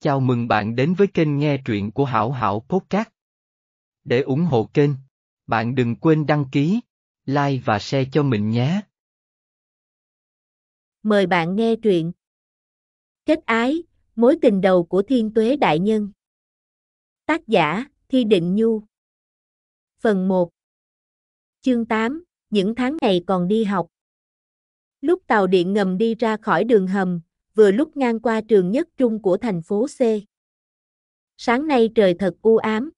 Chào mừng bạn đến với kênh nghe truyện của Hảo Hảo Podcast. Để ủng hộ kênh, bạn đừng quên đăng ký, like và share cho mình nhé. Mời bạn nghe truyện Kết ái, mối tình đầu của Thiên Tuế Đại Nhân Tác giả, Thi Định Nhu Phần 1 Chương 8, những tháng ngày còn đi học Lúc tàu điện ngầm đi ra khỏi đường hầm, vừa lúc ngang qua trường nhất trung của thành phố C. Sáng nay trời thật u ám.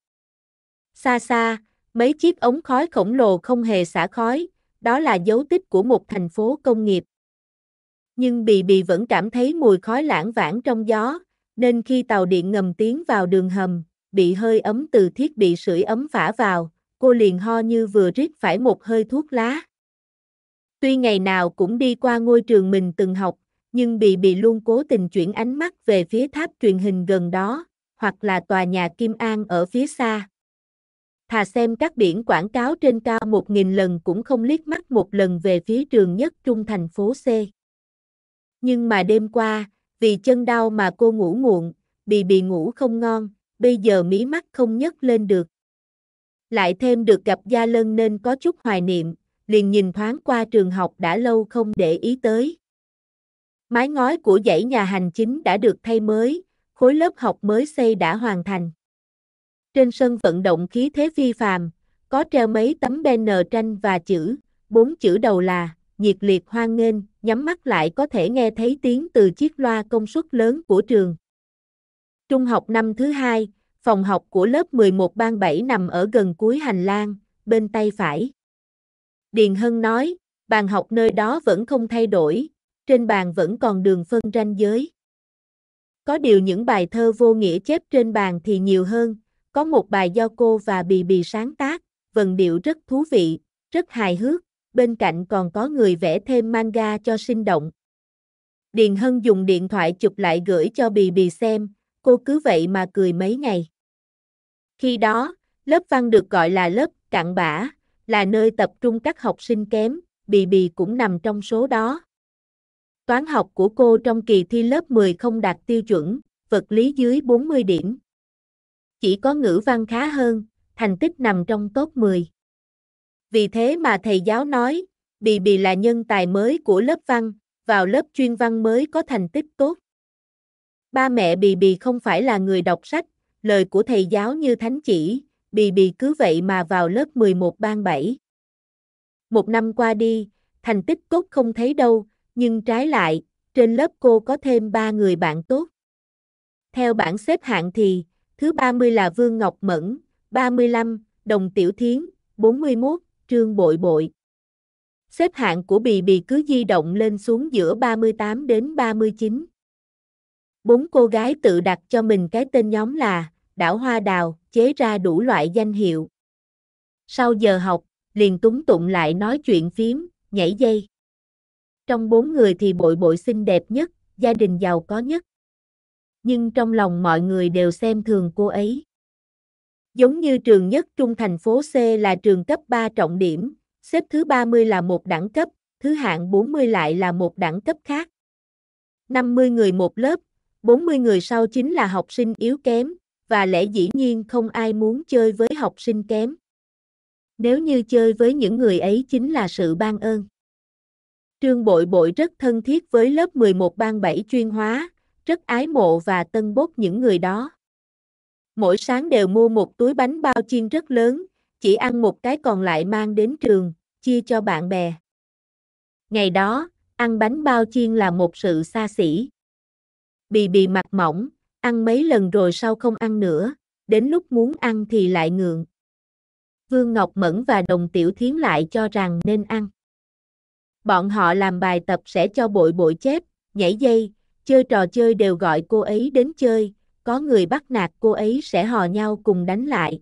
Xa xa, mấy chiếc ống khói khổng lồ không hề xả khói, đó là dấu tích của một thành phố công nghiệp. Nhưng Bì Bì vẫn cảm thấy mùi khói lãng vãng trong gió, nên khi tàu điện ngầm tiến vào đường hầm, bị hơi ấm từ thiết bị sưởi ấm phả vào, cô liền ho như vừa rít phải một hơi thuốc lá. Tuy ngày nào cũng đi qua ngôi trường mình từng học, nhưng Bì Bì luôn cố tình chuyển ánh mắt về phía tháp truyền hình gần đó, hoặc là tòa nhà Kim An ở phía xa. Thà xem các biển quảng cáo trên cao một nghìn lần cũng không liếc mắt một lần về phía trường nhất trung thành phố C. Nhưng mà đêm qua, vì chân đau mà cô ngủ muộn, bì bì ngủ không ngon, bây giờ mí mắt không nhấc lên được. Lại thêm được gặp Gia Lân nên có chút hoài niệm, liền nhìn thoáng qua trường học đã lâu không để ý tới. Mái ngói của dãy nhà hành chính đã được thay mới, khối lớp học mới xây đã hoàn thành. Trên sân vận động khí thế phi phàm, có treo mấy tấm banner tranh và chữ, bốn chữ đầu là nhiệt liệt hoan nghênh, nhắm mắt lại có thể nghe thấy tiếng từ chiếc loa công suất lớn của trường. Trung học năm thứ hai, phòng học của lớp 11 ban 7 nằm ở gần cuối hành lang, bên tay phải. Điền Hân nói, bàn học nơi đó vẫn không thay đổi, trên bàn vẫn còn đường phân ranh giới. Có điều những bài thơ vô nghĩa chép trên bàn thì nhiều hơn, có một bài do cô và Bì Bì sáng tác, vần điệu rất thú vị, rất hài hước, bên cạnh còn có người vẽ thêm manga cho sinh động. Điền Hân dùng điện thoại chụp lại gửi cho Bì Bì xem, cô cứ vậy mà cười mấy ngày. Khi đó, lớp văn được gọi là lớp cặn bã, là nơi tập trung các học sinh kém, Bì Bì cũng nằm trong số đó. Toán học của cô trong kỳ thi lớp 10 không đạt tiêu chuẩn, vật lý dưới 40 điểm. Chỉ có ngữ văn khá hơn, thành tích nằm trong top 10. Vì thế mà thầy giáo nói, Bì Bì là nhân tài mới của lớp văn, vào lớp chuyên văn mới có thành tích tốt. Ba mẹ Bì Bì không phải là người đọc sách, lời của thầy giáo như thánh chỉ, Bì Bì cứ vậy mà vào lớp 11 ban 7. Một năm qua đi, thành tích tốt không thấy đâu, nhưng trái lại, trên lớp cô có thêm 3 người bạn tốt. Theo bảng xếp hạng thì, thứ 30 là Vương Ngọc Mẫn, 35, Đồng Tiểu Thiến, 41, Trương Bội Bội. Xếp hạng của Bì Bì cứ di động lên xuống giữa 38 đến 39. Bốn cô gái tự đặt cho mình cái tên nhóm là Đảo Hoa Đào, chế ra đủ loại danh hiệu. Sau giờ học, liền túng tụng lại nói chuyện phím, nhảy dây trong bốn người thì bội bội xinh đẹp nhất, gia đình giàu có nhất. Nhưng trong lòng mọi người đều xem thường cô ấy. Giống như trường nhất trung thành phố C là trường cấp 3 trọng điểm, xếp thứ 30 là một đẳng cấp, thứ hạng 40 lại là một đẳng cấp khác. 50 người một lớp, 40 người sau chính là học sinh yếu kém, và lẽ dĩ nhiên không ai muốn chơi với học sinh kém. Nếu như chơi với những người ấy chính là sự ban ơn. Trương Bội Bội rất thân thiết với lớp 11 ban 7 chuyên hóa, rất ái mộ và tân bốc những người đó. Mỗi sáng đều mua một túi bánh bao chiên rất lớn, chỉ ăn một cái còn lại mang đến trường, chia cho bạn bè. Ngày đó, ăn bánh bao chiên là một sự xa xỉ. Bì bì mặt mỏng, ăn mấy lần rồi sau không ăn nữa, đến lúc muốn ăn thì lại ngượng. Vương Ngọc Mẫn và Đồng Tiểu Thiến lại cho rằng nên ăn. Bọn họ làm bài tập sẽ cho bội bội chép, nhảy dây, chơi trò chơi đều gọi cô ấy đến chơi, có người bắt nạt cô ấy sẽ hò nhau cùng đánh lại.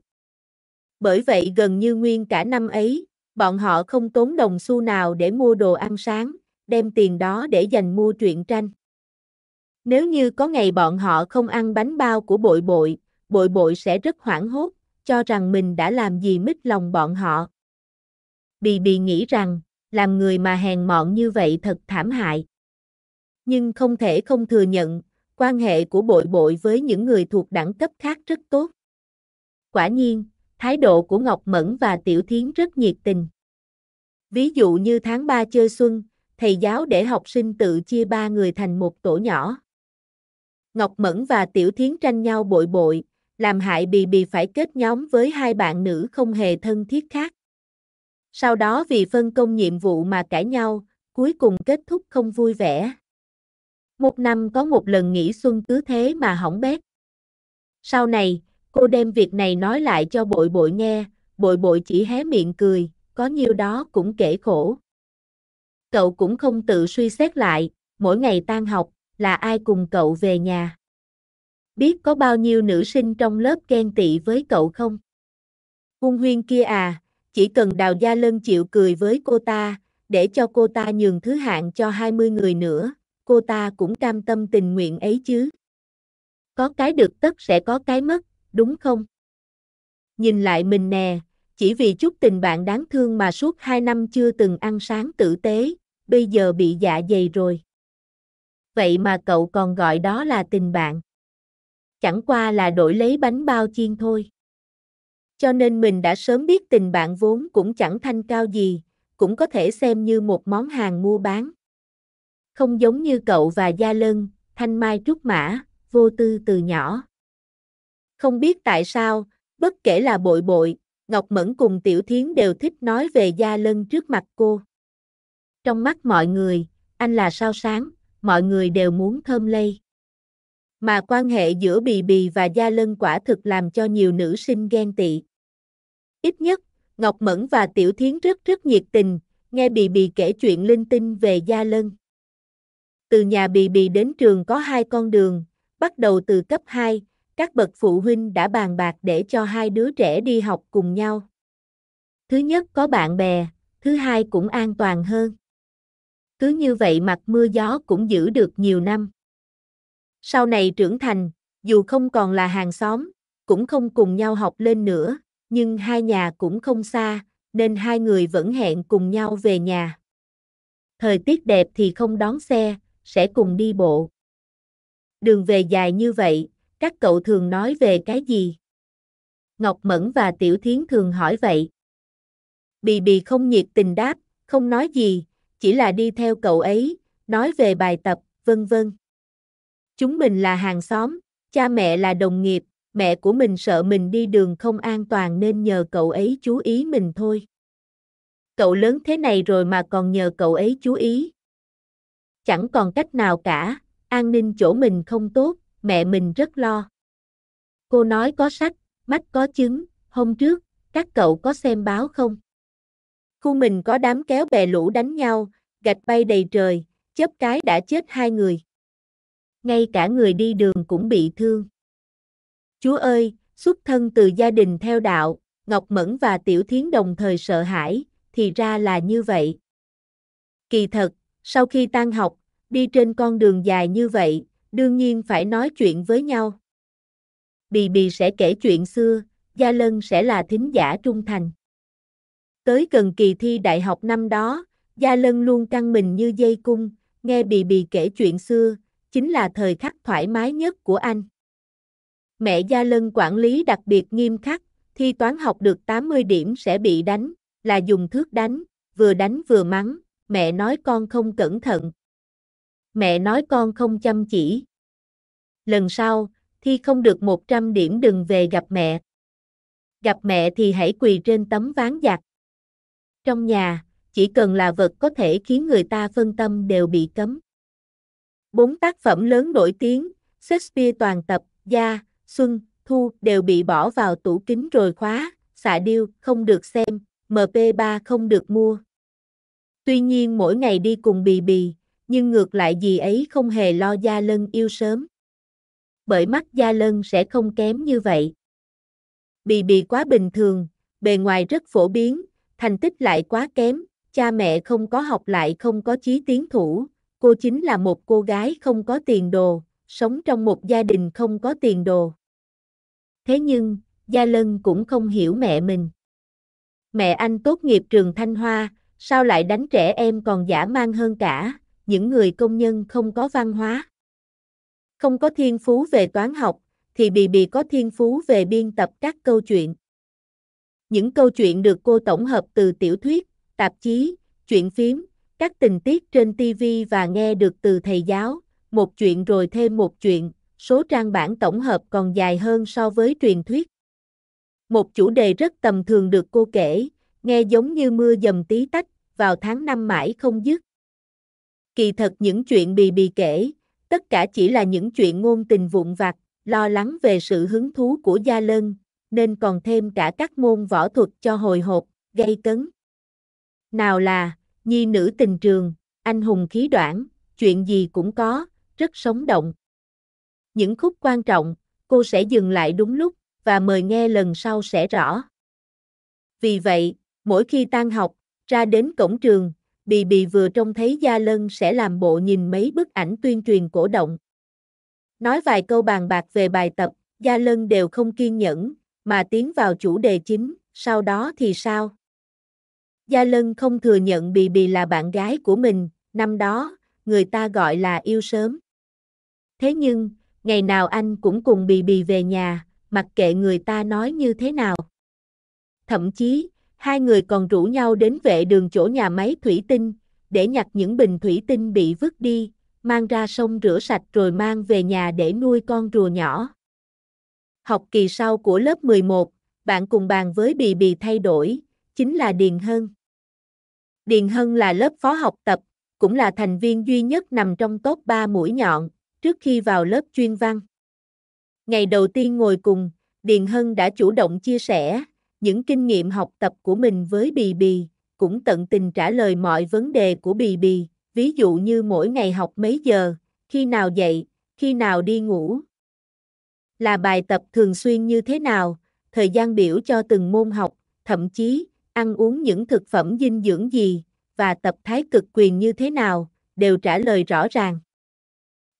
Bởi vậy gần như nguyên cả năm ấy, bọn họ không tốn đồng xu nào để mua đồ ăn sáng, đem tiền đó để dành mua truyện tranh. Nếu như có ngày bọn họ không ăn bánh bao của bội bội, bội bội sẽ rất hoảng hốt, cho rằng mình đã làm gì mít lòng bọn họ. Bì Bì nghĩ rằng, làm người mà hèn mọn như vậy thật thảm hại. Nhưng không thể không thừa nhận, quan hệ của bội bội với những người thuộc đẳng cấp khác rất tốt. Quả nhiên, thái độ của Ngọc Mẫn và Tiểu Thiến rất nhiệt tình. Ví dụ như tháng 3 chơi xuân, thầy giáo để học sinh tự chia ba người thành một tổ nhỏ. Ngọc Mẫn và Tiểu Thiến tranh nhau bội bội, làm hại Bì Bì phải kết nhóm với hai bạn nữ không hề thân thiết khác. Sau đó vì phân công nhiệm vụ mà cãi nhau, cuối cùng kết thúc không vui vẻ. Một năm có một lần nghỉ xuân cứ thế mà hỏng bét. Sau này, cô đem việc này nói lại cho bội bội nghe, bội bội chỉ hé miệng cười, có nhiêu đó cũng kể khổ. Cậu cũng không tự suy xét lại, mỗi ngày tan học, là ai cùng cậu về nhà. Biết có bao nhiêu nữ sinh trong lớp ghen tị với cậu không? Hung huyên kia à, chỉ cần đào gia lân chịu cười với cô ta, để cho cô ta nhường thứ hạng cho 20 người nữa, cô ta cũng cam tâm tình nguyện ấy chứ. Có cái được tất sẽ có cái mất, đúng không? Nhìn lại mình nè, chỉ vì chút tình bạn đáng thương mà suốt 2 năm chưa từng ăn sáng tử tế, bây giờ bị dạ dày rồi. Vậy mà cậu còn gọi đó là tình bạn. Chẳng qua là đổi lấy bánh bao chiên thôi. Cho nên mình đã sớm biết tình bạn vốn cũng chẳng thanh cao gì, cũng có thể xem như một món hàng mua bán. Không giống như cậu và Gia Lân, Thanh Mai Trúc Mã, vô tư từ nhỏ. Không biết tại sao, bất kể là bội bội, Ngọc Mẫn cùng Tiểu Thiến đều thích nói về Gia Lân trước mặt cô. Trong mắt mọi người, anh là sao sáng, mọi người đều muốn thơm lây. Mà quan hệ giữa Bì Bì và Gia Lân quả thực làm cho nhiều nữ sinh ghen tị. Ít nhất, Ngọc Mẫn và Tiểu Thiến rất rất nhiệt tình, nghe Bì Bì kể chuyện linh tinh về Gia Lân. Từ nhà Bì Bì đến trường có hai con đường, bắt đầu từ cấp 2, các bậc phụ huynh đã bàn bạc để cho hai đứa trẻ đi học cùng nhau. Thứ nhất có bạn bè, thứ hai cũng an toàn hơn. Cứ như vậy mặt mưa gió cũng giữ được nhiều năm. Sau này trưởng thành, dù không còn là hàng xóm, cũng không cùng nhau học lên nữa, nhưng hai nhà cũng không xa, nên hai người vẫn hẹn cùng nhau về nhà. Thời tiết đẹp thì không đón xe, sẽ cùng đi bộ. Đường về dài như vậy, các cậu thường nói về cái gì? Ngọc Mẫn và Tiểu Thiến thường hỏi vậy. Bì Bì không nhiệt tình đáp, không nói gì, chỉ là đi theo cậu ấy, nói về bài tập, vân vân. Chúng mình là hàng xóm, cha mẹ là đồng nghiệp, mẹ của mình sợ mình đi đường không an toàn nên nhờ cậu ấy chú ý mình thôi. Cậu lớn thế này rồi mà còn nhờ cậu ấy chú ý. Chẳng còn cách nào cả, an ninh chỗ mình không tốt, mẹ mình rất lo. Cô nói có sách, mắt có chứng, hôm trước, các cậu có xem báo không? Khu mình có đám kéo bè lũ đánh nhau, gạch bay đầy trời, chớp cái đã chết hai người. Ngay cả người đi đường cũng bị thương. Chúa ơi, xuất thân từ gia đình theo đạo, Ngọc Mẫn và Tiểu Thiến đồng thời sợ hãi, thì ra là như vậy. Kỳ thật, sau khi tan học, đi trên con đường dài như vậy, đương nhiên phải nói chuyện với nhau. Bì Bì sẽ kể chuyện xưa, Gia Lân sẽ là thính giả trung thành. Tới gần kỳ thi đại học năm đó, Gia Lân luôn căng mình như dây cung, nghe Bì Bì kể chuyện xưa, chính là thời khắc thoải mái nhất của anh mẹ Gia Lân quản lý đặc biệt nghiêm khắc, thi toán học được 80 điểm sẽ bị đánh, là dùng thước đánh, vừa đánh vừa mắng, mẹ nói con không cẩn thận. Mẹ nói con không chăm chỉ. Lần sau, thi không được 100 điểm đừng về gặp mẹ. Gặp mẹ thì hãy quỳ trên tấm ván giặt. Trong nhà, chỉ cần là vật có thể khiến người ta phân tâm đều bị cấm. Bốn tác phẩm lớn nổi tiếng, Shakespeare toàn tập, Gia, xuân, thu đều bị bỏ vào tủ kính rồi khóa, xạ điêu không được xem, MP3 không được mua. Tuy nhiên mỗi ngày đi cùng bì bì, nhưng ngược lại gì ấy không hề lo Gia Lân yêu sớm. Bởi mắt Gia Lân sẽ không kém như vậy. Bì bì quá bình thường, bề ngoài rất phổ biến, thành tích lại quá kém, cha mẹ không có học lại không có chí tiến thủ, cô chính là một cô gái không có tiền đồ, sống trong một gia đình không có tiền đồ thế nhưng, Gia Lân cũng không hiểu mẹ mình. Mẹ anh tốt nghiệp trường Thanh Hoa, sao lại đánh trẻ em còn giả mang hơn cả, những người công nhân không có văn hóa. Không có thiên phú về toán học, thì Bì Bì có thiên phú về biên tập các câu chuyện. Những câu chuyện được cô tổng hợp từ tiểu thuyết, tạp chí, chuyện phím, các tình tiết trên TV và nghe được từ thầy giáo, một chuyện rồi thêm một chuyện, số trang bản tổng hợp còn dài hơn so với truyền thuyết. Một chủ đề rất tầm thường được cô kể, nghe giống như mưa dầm tí tách, vào tháng năm mãi không dứt. Kỳ thật những chuyện bì bì kể, tất cả chỉ là những chuyện ngôn tình vụn vặt, lo lắng về sự hứng thú của Gia Lân, nên còn thêm cả các môn võ thuật cho hồi hộp, gây cấn. Nào là, nhi nữ tình trường, anh hùng khí đoạn, chuyện gì cũng có, rất sống động những khúc quan trọng, cô sẽ dừng lại đúng lúc, và mời nghe lần sau sẽ rõ. Vì vậy, mỗi khi tan học, ra đến cổng trường, Bì Bì vừa trông thấy Gia Lân sẽ làm bộ nhìn mấy bức ảnh tuyên truyền cổ động. Nói vài câu bàn bạc về bài tập, Gia Lân đều không kiên nhẫn, mà tiến vào chủ đề chính, sau đó thì sao? Gia Lân không thừa nhận Bì Bì là bạn gái của mình, năm đó, người ta gọi là yêu sớm. Thế nhưng, ngày nào anh cũng cùng bì bì về nhà, mặc kệ người ta nói như thế nào. Thậm chí, hai người còn rủ nhau đến vệ đường chỗ nhà máy thủy tinh, để nhặt những bình thủy tinh bị vứt đi, mang ra sông rửa sạch rồi mang về nhà để nuôi con rùa nhỏ. Học kỳ sau của lớp 11, bạn cùng bàn với Bì Bì thay đổi, chính là Điền Hân. Điền Hân là lớp phó học tập, cũng là thành viên duy nhất nằm trong top 3 mũi nhọn, trước khi vào lớp chuyên văn. Ngày đầu tiên ngồi cùng, Điền Hân đã chủ động chia sẻ những kinh nghiệm học tập của mình với Bì Bì, cũng tận tình trả lời mọi vấn đề của Bì Bì, ví dụ như mỗi ngày học mấy giờ, khi nào dậy, khi nào đi ngủ. Là bài tập thường xuyên như thế nào, thời gian biểu cho từng môn học, thậm chí ăn uống những thực phẩm dinh dưỡng gì và tập thái cực quyền như thế nào, đều trả lời rõ ràng.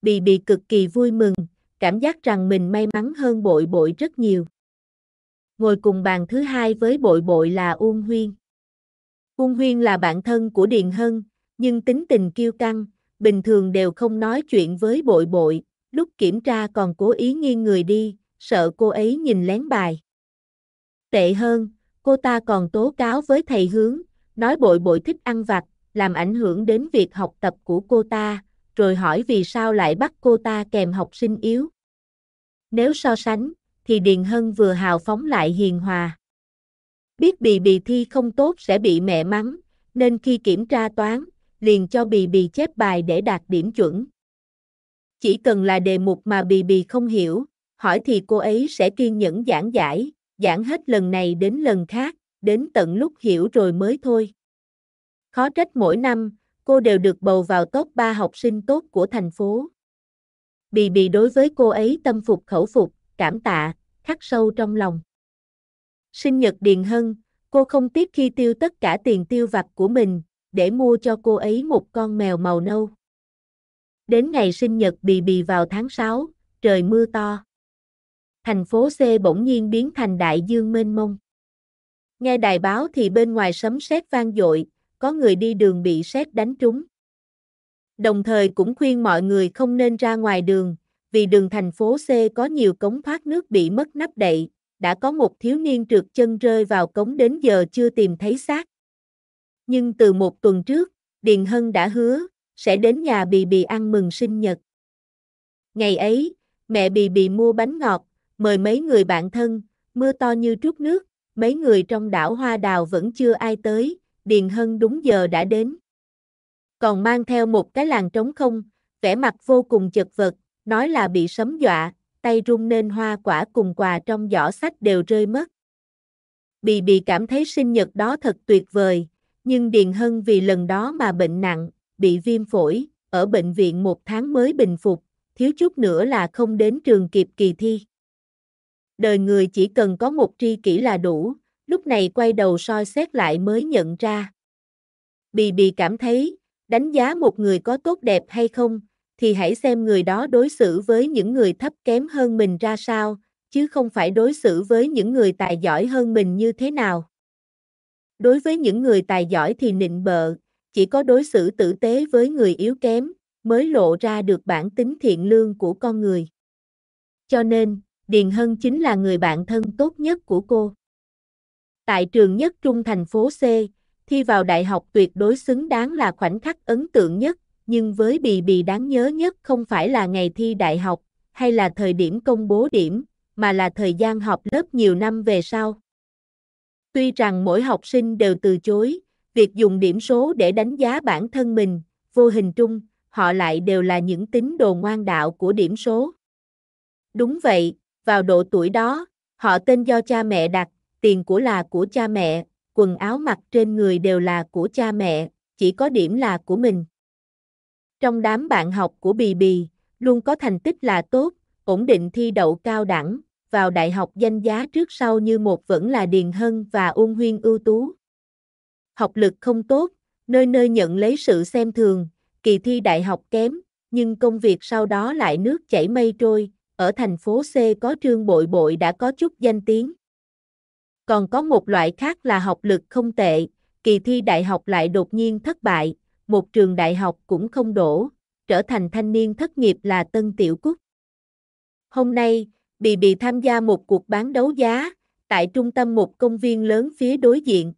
Bì Bì cực kỳ vui mừng, cảm giác rằng mình may mắn hơn bội bội rất nhiều. Ngồi cùng bàn thứ hai với bội bội là Uông Huyên. Uông Huyên là bạn thân của Điền Hân, nhưng tính tình kiêu căng, bình thường đều không nói chuyện với bội bội, lúc kiểm tra còn cố ý nghiêng người đi, sợ cô ấy nhìn lén bài. Tệ hơn, cô ta còn tố cáo với thầy hướng, nói bội bội thích ăn vặt, làm ảnh hưởng đến việc học tập của cô ta, rồi hỏi vì sao lại bắt cô ta kèm học sinh yếu. Nếu so sánh, thì Điền Hân vừa hào phóng lại hiền hòa. Biết bì bì thi không tốt sẽ bị mẹ mắng, nên khi kiểm tra toán, liền cho bì bì chép bài để đạt điểm chuẩn. Chỉ cần là đề mục mà bì bì không hiểu, hỏi thì cô ấy sẽ kiên nhẫn giảng giải, giảng hết lần này đến lần khác, đến tận lúc hiểu rồi mới thôi. Khó trách mỗi năm, cô đều được bầu vào top 3 học sinh tốt của thành phố. Bì Bì đối với cô ấy tâm phục khẩu phục, cảm tạ, khắc sâu trong lòng. Sinh nhật Điền Hân, cô không tiếc khi tiêu tất cả tiền tiêu vặt của mình, để mua cho cô ấy một con mèo màu nâu. Đến ngày sinh nhật Bì Bì vào tháng 6, trời mưa to. Thành phố C bỗng nhiên biến thành đại dương mênh mông. Nghe đài báo thì bên ngoài sấm sét vang dội, có người đi đường bị sét đánh trúng. Đồng thời cũng khuyên mọi người không nên ra ngoài đường, vì đường thành phố C có nhiều cống thoát nước bị mất nắp đậy, đã có một thiếu niên trượt chân rơi vào cống đến giờ chưa tìm thấy xác. Nhưng từ một tuần trước, Điền Hân đã hứa, sẽ đến nhà Bì Bì ăn mừng sinh nhật. Ngày ấy, mẹ Bì Bì mua bánh ngọt, mời mấy người bạn thân, mưa to như trút nước, mấy người trong đảo Hoa Đào vẫn chưa ai tới, Điền Hân đúng giờ đã đến. Còn mang theo một cái làng trống không, vẻ mặt vô cùng chật vật, nói là bị sấm dọa, tay run nên hoa quả cùng quà trong giỏ sách đều rơi mất. Bì bì cảm thấy sinh nhật đó thật tuyệt vời, nhưng Điền Hân vì lần đó mà bệnh nặng, bị viêm phổi, ở bệnh viện một tháng mới bình phục, thiếu chút nữa là không đến trường kịp kỳ thi. Đời người chỉ cần có một tri kỷ là đủ, lúc này quay đầu soi xét lại mới nhận ra. Bì bì cảm thấy, đánh giá một người có tốt đẹp hay không, thì hãy xem người đó đối xử với những người thấp kém hơn mình ra sao, chứ không phải đối xử với những người tài giỏi hơn mình như thế nào. Đối với những người tài giỏi thì nịnh bợ, chỉ có đối xử tử tế với người yếu kém mới lộ ra được bản tính thiện lương của con người. Cho nên, Điền Hân chính là người bạn thân tốt nhất của cô tại trường nhất trung thành phố C, thi vào đại học tuyệt đối xứng đáng là khoảnh khắc ấn tượng nhất, nhưng với Bì Bì đáng nhớ nhất không phải là ngày thi đại học, hay là thời điểm công bố điểm, mà là thời gian học lớp nhiều năm về sau. Tuy rằng mỗi học sinh đều từ chối, việc dùng điểm số để đánh giá bản thân mình, vô hình trung, họ lại đều là những tín đồ ngoan đạo của điểm số. Đúng vậy, vào độ tuổi đó, họ tên do cha mẹ đặt tiền của là của cha mẹ, quần áo mặc trên người đều là của cha mẹ, chỉ có điểm là của mình. Trong đám bạn học của Bì Bì, luôn có thành tích là tốt, ổn định thi đậu cao đẳng, vào đại học danh giá trước sau như một vẫn là Điền Hân và Ung Huyên ưu tú. Học lực không tốt, nơi nơi nhận lấy sự xem thường, kỳ thi đại học kém, nhưng công việc sau đó lại nước chảy mây trôi, ở thành phố C có trương bội bội đã có chút danh tiếng. Còn có một loại khác là học lực không tệ, kỳ thi đại học lại đột nhiên thất bại, một trường đại học cũng không đổ, trở thành thanh niên thất nghiệp là Tân Tiểu Cúc. Hôm nay, Bì Bì tham gia một cuộc bán đấu giá, tại trung tâm một công viên lớn phía đối diện.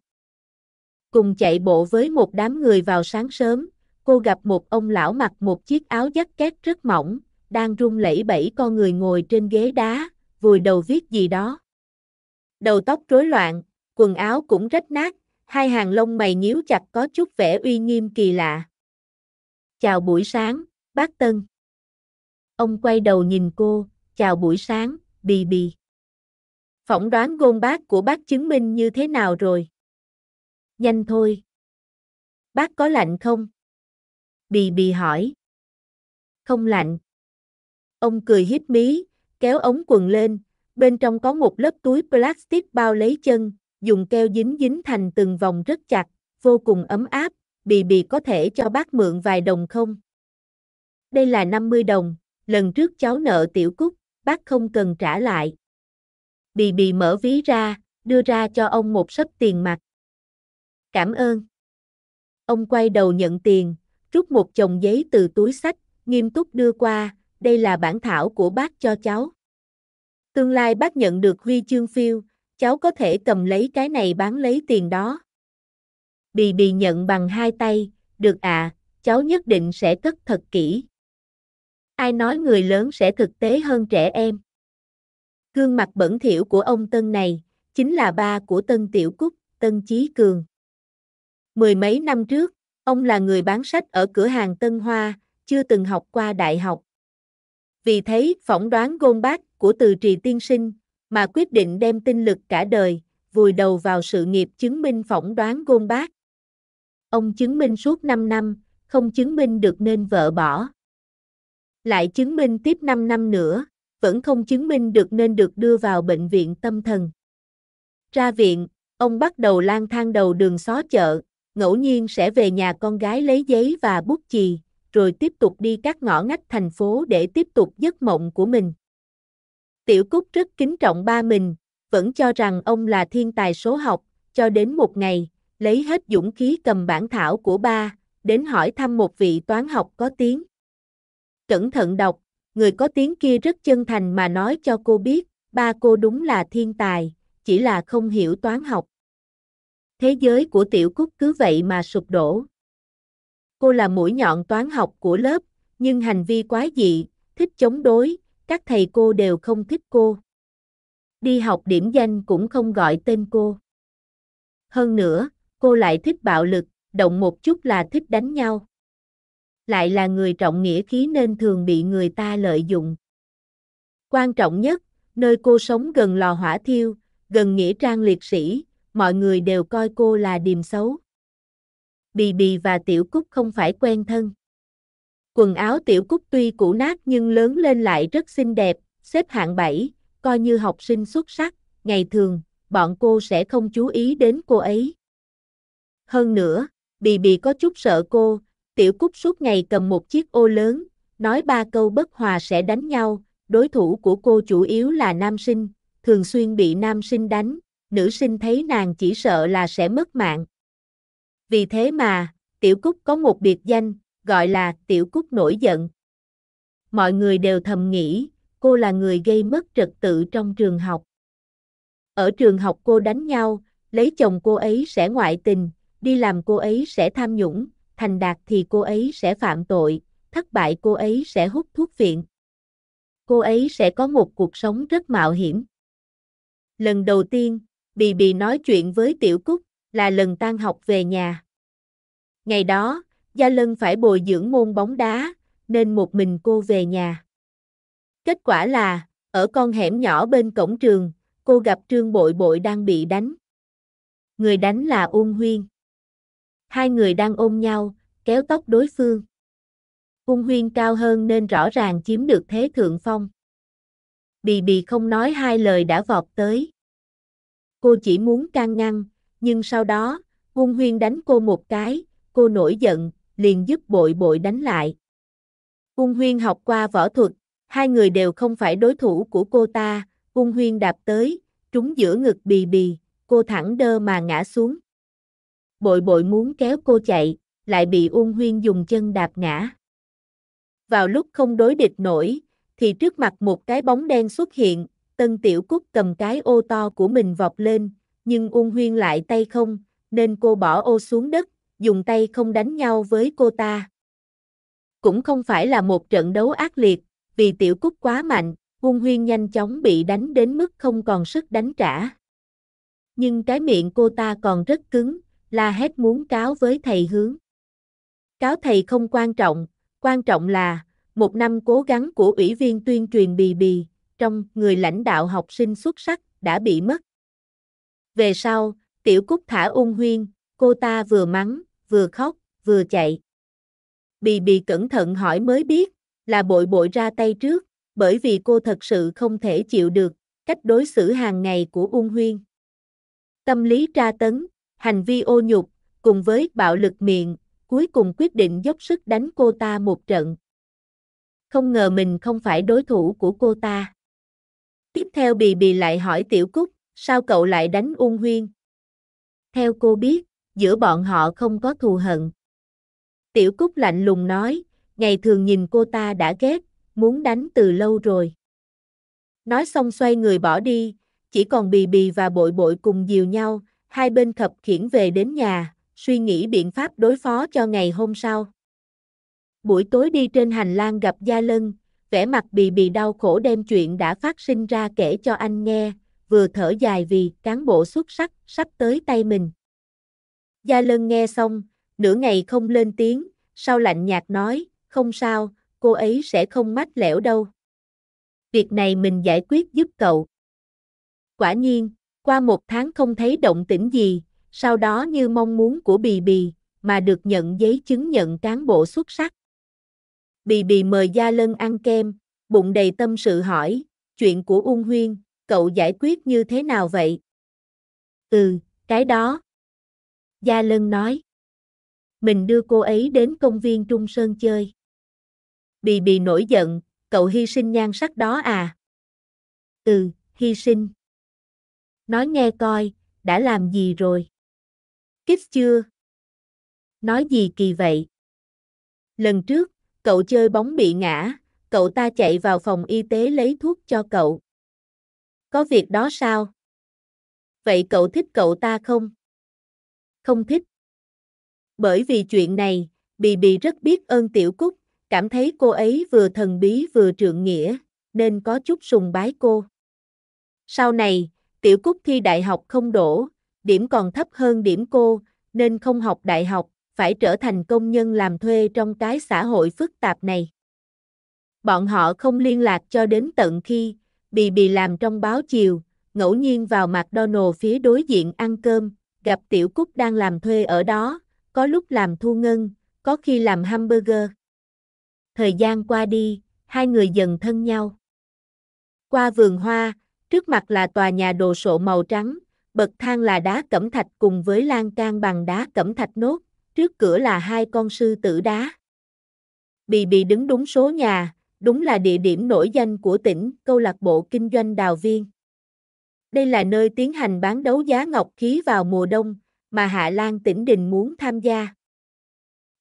Cùng chạy bộ với một đám người vào sáng sớm, cô gặp một ông lão mặc một chiếc áo dắt két rất mỏng, đang run lẩy bẩy con người ngồi trên ghế đá, vùi đầu viết gì đó đầu tóc rối loạn, quần áo cũng rách nát, hai hàng lông mày nhíu chặt có chút vẻ uy nghiêm kỳ lạ. Chào buổi sáng, bác Tân. Ông quay đầu nhìn cô, chào buổi sáng, bì bì. Phỏng đoán gôn bác của bác chứng minh như thế nào rồi? Nhanh thôi. Bác có lạnh không? Bì bì hỏi. Không lạnh. Ông cười hiếp mí, kéo ống quần lên, Bên trong có một lớp túi plastic bao lấy chân, dùng keo dính dính thành từng vòng rất chặt, vô cùng ấm áp, bì bì có thể cho bác mượn vài đồng không? Đây là 50 đồng, lần trước cháu nợ tiểu cúc, bác không cần trả lại. Bì bì mở ví ra, đưa ra cho ông một sấp tiền mặt. Cảm ơn. Ông quay đầu nhận tiền, rút một chồng giấy từ túi sách, nghiêm túc đưa qua, đây là bản thảo của bác cho cháu. Tương lai bác nhận được huy chương phiêu, cháu có thể cầm lấy cái này bán lấy tiền đó. Bì bì nhận bằng hai tay, được ạ, à, cháu nhất định sẽ cất thật kỹ. Ai nói người lớn sẽ thực tế hơn trẻ em? Gương mặt bẩn thỉu của ông Tân này, chính là ba của Tân Tiểu Cúc, Tân Chí Cường. Mười mấy năm trước, ông là người bán sách ở cửa hàng Tân Hoa, chưa từng học qua đại học. Vì thế, phỏng đoán Gôn Bác của từ trì tiên sinh, mà quyết định đem tinh lực cả đời, vùi đầu vào sự nghiệp chứng minh phỏng đoán gôn bác. Ông chứng minh suốt 5 năm, không chứng minh được nên vợ bỏ. Lại chứng minh tiếp 5 năm nữa, vẫn không chứng minh được nên được đưa vào bệnh viện tâm thần. Ra viện, ông bắt đầu lang thang đầu đường xó chợ, ngẫu nhiên sẽ về nhà con gái lấy giấy và bút chì, rồi tiếp tục đi các ngõ ngách thành phố để tiếp tục giấc mộng của mình. Tiểu Cúc rất kính trọng ba mình, vẫn cho rằng ông là thiên tài số học, cho đến một ngày, lấy hết dũng khí cầm bản thảo của ba, đến hỏi thăm một vị toán học có tiếng. Cẩn thận đọc, người có tiếng kia rất chân thành mà nói cho cô biết, ba cô đúng là thiên tài, chỉ là không hiểu toán học. Thế giới của Tiểu Cúc cứ vậy mà sụp đổ. Cô là mũi nhọn toán học của lớp, nhưng hành vi quá dị, thích chống đối, các thầy cô đều không thích cô. Đi học điểm danh cũng không gọi tên cô. Hơn nữa, cô lại thích bạo lực, động một chút là thích đánh nhau. Lại là người trọng nghĩa khí nên thường bị người ta lợi dụng. Quan trọng nhất, nơi cô sống gần lò hỏa thiêu, gần nghĩa trang liệt sĩ, mọi người đều coi cô là điềm xấu. Bì Bì và Tiểu Cúc không phải quen thân. Quần áo tiểu cúc tuy cũ nát nhưng lớn lên lại rất xinh đẹp, xếp hạng 7, coi như học sinh xuất sắc, ngày thường, bọn cô sẽ không chú ý đến cô ấy. Hơn nữa, Bì Bì có chút sợ cô, tiểu cúc suốt ngày cầm một chiếc ô lớn, nói ba câu bất hòa sẽ đánh nhau, đối thủ của cô chủ yếu là nam sinh, thường xuyên bị nam sinh đánh, nữ sinh thấy nàng chỉ sợ là sẽ mất mạng. Vì thế mà, tiểu cúc có một biệt danh, gọi là tiểu cúc nổi giận. Mọi người đều thầm nghĩ, cô là người gây mất trật tự trong trường học. Ở trường học cô đánh nhau, lấy chồng cô ấy sẽ ngoại tình, đi làm cô ấy sẽ tham nhũng, thành đạt thì cô ấy sẽ phạm tội, thất bại cô ấy sẽ hút thuốc viện. Cô ấy sẽ có một cuộc sống rất mạo hiểm. Lần đầu tiên, Bì Bì nói chuyện với Tiểu Cúc là lần tan học về nhà. Ngày đó, Gia Lân phải bồi dưỡng môn bóng đá, nên một mình cô về nhà. Kết quả là, ở con hẻm nhỏ bên cổng trường, cô gặp Trương Bội Bội đang bị đánh. Người đánh là Ôn Huyên. Hai người đang ôm nhau, kéo tóc đối phương. Ôn Huyên cao hơn nên rõ ràng chiếm được thế thượng phong. Bì Bì không nói hai lời đã vọt tới. Cô chỉ muốn can ngăn, nhưng sau đó, Ôn Huyên đánh cô một cái, cô nổi giận, liền giúp bội bội đánh lại. Ung huyên học qua võ thuật, hai người đều không phải đối thủ của cô ta, ung huyên đạp tới, trúng giữa ngực bì bì, cô thẳng đơ mà ngã xuống. Bội bội muốn kéo cô chạy, lại bị ung huyên dùng chân đạp ngã. Vào lúc không đối địch nổi, thì trước mặt một cái bóng đen xuất hiện, tân tiểu cúc cầm cái ô to của mình vọt lên, nhưng ung huyên lại tay không, nên cô bỏ ô xuống đất, dùng tay không đánh nhau với cô ta. Cũng không phải là một trận đấu ác liệt, vì tiểu cúc quá mạnh, Hung Huyên nhanh chóng bị đánh đến mức không còn sức đánh trả. Nhưng cái miệng cô ta còn rất cứng, la hét muốn cáo với thầy hướng. Cáo thầy không quan trọng, quan trọng là một năm cố gắng của ủy viên tuyên truyền bì bì, trong người lãnh đạo học sinh xuất sắc đã bị mất. Về sau, Tiểu Cúc thả ung huyên, cô ta vừa mắng, vừa khóc, vừa chạy. Bì bì cẩn thận hỏi mới biết, là bội bội ra tay trước, bởi vì cô thật sự không thể chịu được, cách đối xử hàng ngày của Ung Huyên. Tâm lý tra tấn, hành vi ô nhục, cùng với bạo lực miệng, cuối cùng quyết định dốc sức đánh cô ta một trận. Không ngờ mình không phải đối thủ của cô ta. Tiếp theo Bì Bì lại hỏi Tiểu Cúc, sao cậu lại đánh Ung Huyên? Theo cô biết, giữa bọn họ không có thù hận. Tiểu Cúc lạnh lùng nói, ngày thường nhìn cô ta đã ghét, muốn đánh từ lâu rồi. Nói xong xoay người bỏ đi, chỉ còn Bì Bì và Bội Bội cùng dìu nhau, hai bên khập khiển về đến nhà, suy nghĩ biện pháp đối phó cho ngày hôm sau. Buổi tối đi trên hành lang gặp Gia Lân, vẻ mặt Bì Bì đau khổ đem chuyện đã phát sinh ra kể cho anh nghe, vừa thở dài vì cán bộ xuất sắc sắp tới tay mình. Gia Lân nghe xong, nửa ngày không lên tiếng, sau lạnh nhạt nói, không sao, cô ấy sẽ không mách lẻo đâu. Việc này mình giải quyết giúp cậu. Quả nhiên, qua một tháng không thấy động tĩnh gì, sau đó như mong muốn của Bì Bì, mà được nhận giấy chứng nhận cán bộ xuất sắc. Bì Bì mời Gia Lân ăn kem, bụng đầy tâm sự hỏi, chuyện của Ung Huyên, cậu giải quyết như thế nào vậy? Ừ, cái đó, Gia Lân nói. Mình đưa cô ấy đến công viên Trung Sơn chơi. Bì bì nổi giận, cậu hy sinh nhan sắc đó à? Ừ, hy sinh. Nói nghe coi, đã làm gì rồi? Kích chưa? Nói gì kỳ vậy? Lần trước, cậu chơi bóng bị ngã, cậu ta chạy vào phòng y tế lấy thuốc cho cậu. Có việc đó sao? Vậy cậu thích cậu ta không? không thích. Bởi vì chuyện này, Bì Bì rất biết ơn Tiểu Cúc, cảm thấy cô ấy vừa thần bí vừa trượng nghĩa, nên có chút sùng bái cô. Sau này, Tiểu Cúc thi đại học không đổ, điểm còn thấp hơn điểm cô, nên không học đại học, phải trở thành công nhân làm thuê trong cái xã hội phức tạp này. Bọn họ không liên lạc cho đến tận khi, Bì Bì làm trong báo chiều, ngẫu nhiên vào McDonald's phía đối diện ăn cơm, gặp Tiểu Cúc đang làm thuê ở đó, có lúc làm thu ngân, có khi làm hamburger. Thời gian qua đi, hai người dần thân nhau. Qua vườn hoa, trước mặt là tòa nhà đồ sộ màu trắng, bậc thang là đá cẩm thạch cùng với lan can bằng đá cẩm thạch nốt, trước cửa là hai con sư tử đá. Bì Bì đứng đúng số nhà, đúng là địa điểm nổi danh của tỉnh, câu lạc bộ kinh doanh đào viên. Đây là nơi tiến hành bán đấu giá ngọc khí vào mùa đông mà Hạ Lan tỉnh Đình muốn tham gia.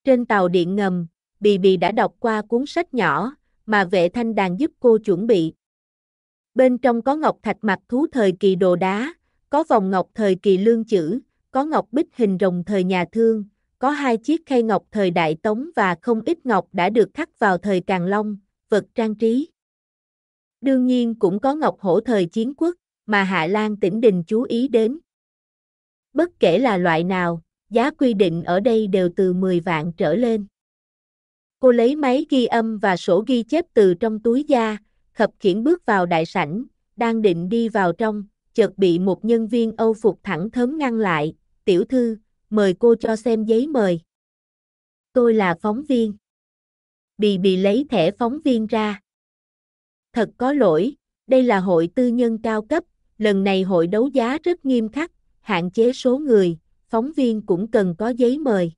Trên tàu điện ngầm, Bì Bì đã đọc qua cuốn sách nhỏ mà vệ thanh đàn giúp cô chuẩn bị. Bên trong có ngọc thạch mặt thú thời kỳ đồ đá, có vòng ngọc thời kỳ lương chữ, có ngọc bích hình rồng thời nhà thương, có hai chiếc khay ngọc thời đại tống và không ít ngọc đã được khắc vào thời Càng Long, vật trang trí. Đương nhiên cũng có ngọc hổ thời chiến quốc mà Hạ Lan tĩnh đình chú ý đến. Bất kể là loại nào, giá quy định ở đây đều từ 10 vạn trở lên. Cô lấy máy ghi âm và sổ ghi chép từ trong túi da, khập khiển bước vào đại sảnh, đang định đi vào trong, chợt bị một nhân viên Âu phục thẳng thớm ngăn lại, tiểu thư, mời cô cho xem giấy mời. Tôi là phóng viên. Bì bì lấy thẻ phóng viên ra. Thật có lỗi, đây là hội tư nhân cao cấp, lần này hội đấu giá rất nghiêm khắc, hạn chế số người, phóng viên cũng cần có giấy mời.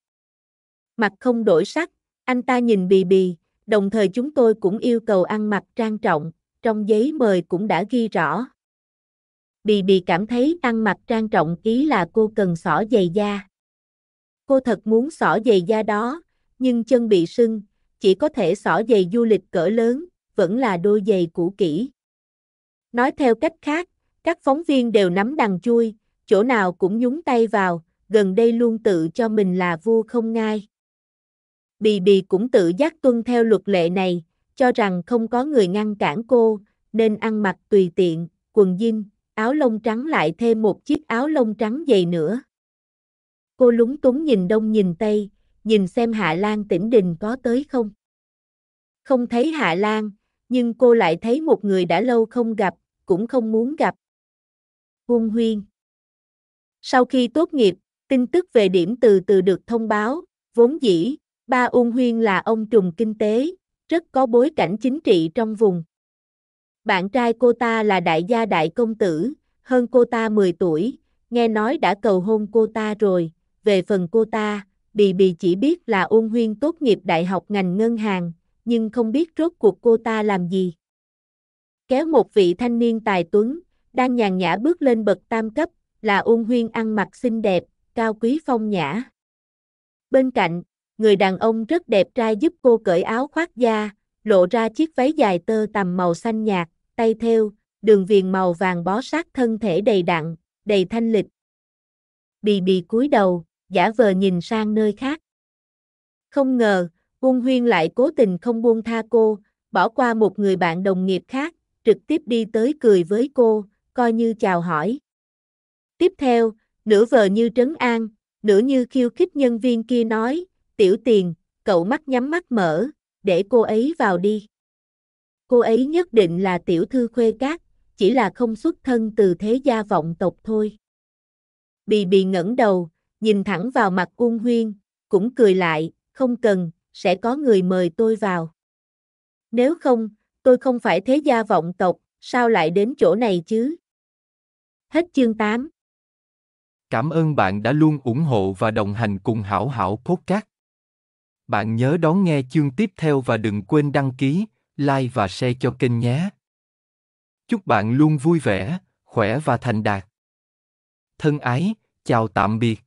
Mặt không đổi sắc, anh ta nhìn bì bì, đồng thời chúng tôi cũng yêu cầu ăn mặc trang trọng, trong giấy mời cũng đã ghi rõ. Bì bì cảm thấy ăn mặc trang trọng ký là cô cần xỏ giày da. Cô thật muốn xỏ giày da đó, nhưng chân bị sưng, chỉ có thể xỏ giày du lịch cỡ lớn, vẫn là đôi giày cũ kỹ. Nói theo cách khác, các phóng viên đều nắm đằng chui, chỗ nào cũng nhúng tay vào, gần đây luôn tự cho mình là vua không ngai. Bì Bì cũng tự giác tuân theo luật lệ này, cho rằng không có người ngăn cản cô, nên ăn mặc tùy tiện, quần jean, áo lông trắng lại thêm một chiếc áo lông trắng dày nữa. Cô lúng túng nhìn đông nhìn tây, nhìn xem Hạ Lan tỉnh đình có tới không. Không thấy Hạ Lan, nhưng cô lại thấy một người đã lâu không gặp, cũng không muốn gặp. Huân Huyên. Sau khi tốt nghiệp, tin tức về điểm từ từ được thông báo, vốn dĩ, ba Ung Huyên là ông trùm kinh tế, rất có bối cảnh chính trị trong vùng. Bạn trai cô ta là đại gia đại công tử, hơn cô ta 10 tuổi, nghe nói đã cầu hôn cô ta rồi, về phần cô ta, Bì Bì chỉ biết là Ung huyên tốt nghiệp đại học ngành ngân hàng, nhưng không biết rốt cuộc cô ta làm gì. Kéo một vị thanh niên tài tuấn, đang nhàn nhã bước lên bậc tam cấp, là ôn huyên ăn mặc xinh đẹp, cao quý phong nhã. Bên cạnh, người đàn ông rất đẹp trai giúp cô cởi áo khoác da, lộ ra chiếc váy dài tơ tằm màu xanh nhạt, tay thêu, đường viền màu vàng bó sát thân thể đầy đặn, đầy thanh lịch. Bì bì cúi đầu, giả vờ nhìn sang nơi khác. Không ngờ, Ung Huyên lại cố tình không buông tha cô, bỏ qua một người bạn đồng nghiệp khác, trực tiếp đi tới cười với cô, coi như chào hỏi. Tiếp theo, nửa vờ như trấn an, nửa như khiêu khích nhân viên kia nói, tiểu tiền, cậu mắt nhắm mắt mở, để cô ấy vào đi. Cô ấy nhất định là tiểu thư khuê cát, chỉ là không xuất thân từ thế gia vọng tộc thôi. Bì bì ngẩng đầu, nhìn thẳng vào mặt Uông Huyên, cũng cười lại, không cần, sẽ có người mời tôi vào. Nếu không, tôi không phải thế gia vọng tộc, sao lại đến chỗ này chứ? Hết chương 8. Cảm ơn bạn đã luôn ủng hộ và đồng hành cùng Hảo Hảo Podcast. Bạn nhớ đón nghe chương tiếp theo và đừng quên đăng ký, like và share cho kênh nhé. Chúc bạn luôn vui vẻ, khỏe và thành đạt. Thân ái, chào tạm biệt.